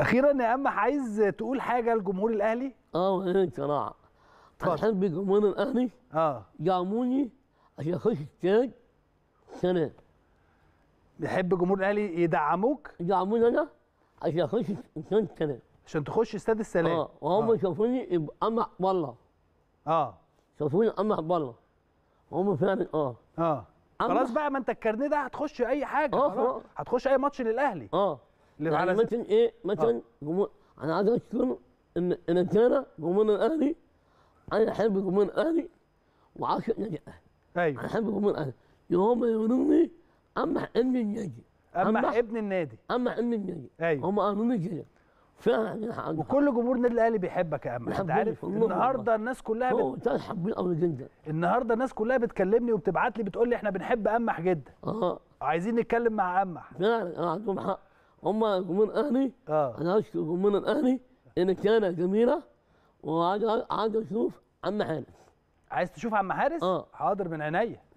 اخيرا يا اما عايز تقول حاجه لجمهور الاهلي اه وهنا صراع احب جمهور الاهلي اه يعموني عشان اخش التاج سنه بحب جمهور الاهلي يدعموك يدعموني انا عشان اخش استاد السلام عشان تخش استاد السلام اه وهم آه. شافوني اما والله اه شافوني اما والله هم فعلا اه اه خلاص بقى ما انت الكارنيه ده هتخش اي حاجه آه. آه. هتخش اي ماتش للاهلي اه يعني مثلا ايه مثلا آه. انا عايز اشكر ان ان كان جمهور الاهلي انا احب جمهور الاهلي وعاشق نادي الاهلي ايوه انا احب جمهور الاهلي يوم يقولوني امح ابن النادي امح ابن النادي امح ابن النادي ايوه هم قالوا كده فعلا وكل جمهور النادي الاهلي بيحبك يا امل انت عارف النهارده الناس كلها بت... حابين قوي جدا النهارده الناس كلها بتكلمني وبتبعت لي بتقول لي احنا بنحب امح جدا اه عايزين نتكلم مع امح فعلا عندهم حق هم جمهور الاهلي اه انا اشكر جمهور الاهلي ان كانت جميله وعايز اشوف عم حارس عايز تشوف عم حارس؟ اه حاضر من عينيا